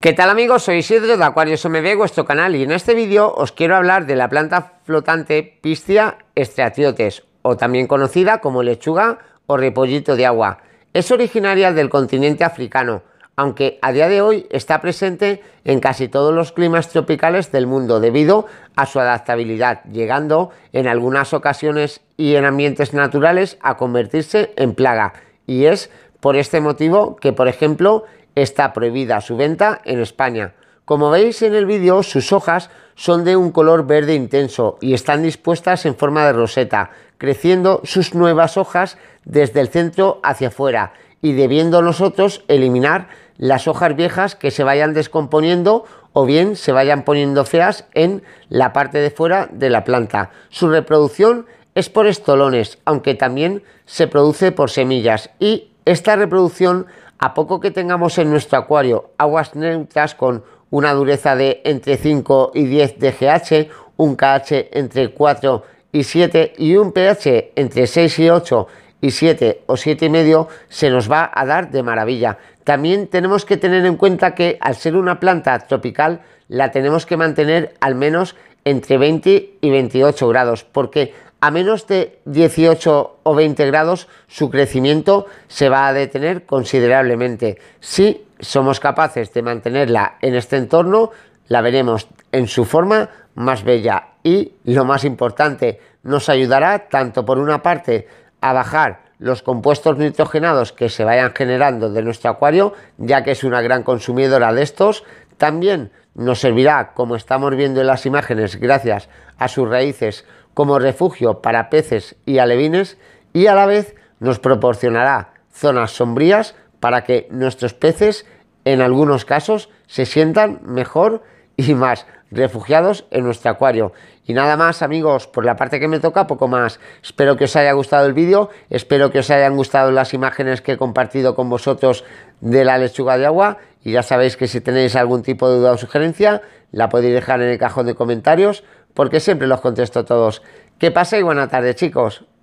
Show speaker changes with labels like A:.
A: ¿Qué tal amigos? Soy Isidro de Acuario SMB, vuestro canal, y en este vídeo os quiero hablar de la planta flotante Pistia estreatiotes, o también conocida como lechuga o repollito de agua. Es originaria del continente africano, aunque a día de hoy está presente en casi todos los climas tropicales del mundo debido a su adaptabilidad, llegando en algunas ocasiones y en ambientes naturales a convertirse en plaga. Y es por este motivo que, por ejemplo, está prohibida su venta en España. Como veis en el vídeo, sus hojas son de un color verde intenso y están dispuestas en forma de roseta, creciendo sus nuevas hojas desde el centro hacia afuera y debiendo nosotros eliminar las hojas viejas que se vayan descomponiendo o bien se vayan poniendo feas en la parte de fuera de la planta. Su reproducción es por estolones, aunque también se produce por semillas y esta reproducción a poco que tengamos en nuestro acuario aguas neutras con una dureza de entre 5 y 10 DGH, un KH entre 4 y 7 y un pH entre 6 y 8 y 7 o siete y medio se nos va a dar de maravilla. También tenemos que tener en cuenta que al ser una planta tropical la tenemos que mantener al menos entre 20 y 28 grados porque a menos de 18 o 20 grados su crecimiento se va a detener considerablemente. Si somos capaces de mantenerla en este entorno, la veremos en su forma más bella y, lo más importante, nos ayudará tanto por una parte a bajar los compuestos nitrogenados que se vayan generando de nuestro acuario, ya que es una gran consumidora de estos. También nos servirá, como estamos viendo en las imágenes, gracias a sus raíces, como refugio para peces y alevines y a la vez nos proporcionará zonas sombrías para que nuestros peces en algunos casos se sientan mejor y más refugiados en nuestro acuario. Y nada más amigos, por la parte que me toca poco más. Espero que os haya gustado el vídeo, espero que os hayan gustado las imágenes que he compartido con vosotros de la lechuga de agua y ya sabéis que si tenéis algún tipo de duda o sugerencia la podéis dejar en el cajón de comentarios porque siempre los contesto todos. Que paséis buena tarde chicos.